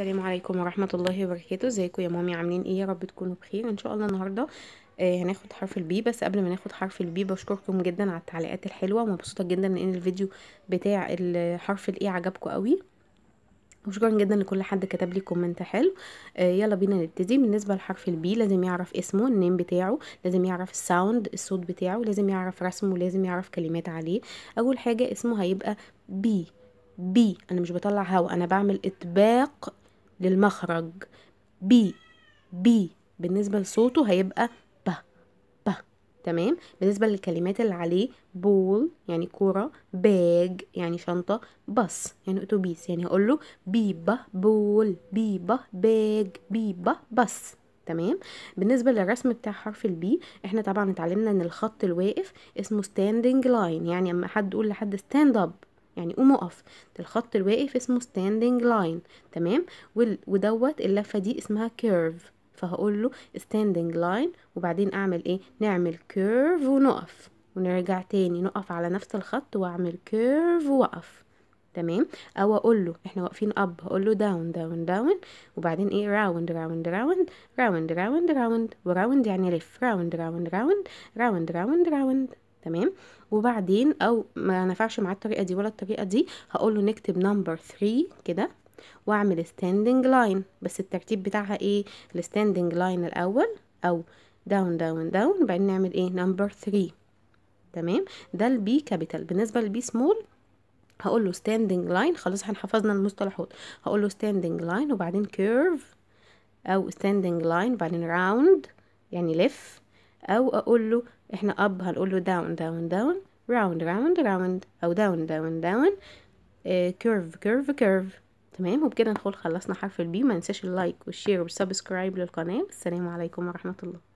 السلام عليكم ورحمة الله وبركاته ازيكم يا مامي عاملين ايه يا رب تكونوا بخير ان شاء الله النهاردة آه، هناخد حرف البي بس قبل ما ناخد حرف البي بشكركم جدا على التعليقات الحلوة ومبسوطة جدا ان الفيديو بتاع حرف الاي عجبكم قوي وشكرا جدا لكل حد كتب لي كومنت حلو آه، يلا بينا نبتدي بالنسبه لحرف البي لازم يعرف اسمه النيم بتاعه لازم يعرف الساوند الصوت بتاعه لازم يعرف رسمه لازم يعرف كلمات عليه اول حاجه اسمه هيبقى بي بي انا مش بطلع هوا انا بعمل اطباق للمخرج بي بي بالنسبة لصوته هيبقى ب ب تمام بالنسبة للكلمات اللي عليه بول يعني كورة باج يعني شنطة بس يعني اتوبيس يعني هقول له ب بول ب باج ب بس تمام بالنسبه للرسم بتاع حرف البي احنا طبعا اتعلمنا ان الخط الواقف اسمه ستاندنج لاين يعني اما حد يقول لحد ستاند اب يعني قوم اقف الخط الواقف اسمه ستاندنج لاين تمام ودوت اللفة دي اسمها كيرف فهقول له ستاندنج لاين وبعدين اعمل ايه نعمل كيرف ونقف ونرجع تاني نقف على نفس الخط واعمل كيرف ووقف تمام او اقول له احنا واقفين اب اقول له داون داون داون وبعدين ايه راوند راوند راوند راوند راوند راوند وراوند يعني لف راوند راوند راوند راوند راوند راوند تمام وبعدين او ما نفعش معاه الطريقه دي ولا الطريقه دي هقول له نكتب نمبر 3 كده واعمل ستاندنج لاين بس الترتيب بتاعها ايه الستاندنج لاين الاول او داون داون داون بعدين نعمل ايه نمبر 3 تمام ده البي كابيتال بالنسبه للبي سمول هقول له ستاندنج لاين خلاص احنا حفظنا المصطلحات هقول له ستاندنج لاين وبعدين كيرف او ستاندنج لاين وبعدين راوند يعني لف او اقول له احنا اب هنقول له داون داون داون راوند راوند راوند او داون داون داون كيرف كيرف كيرف تمام وبكده نكون خلصنا حرف البي ما ننساش اللايك والشير والسبسكرايب للقناه السلام عليكم ورحمه الله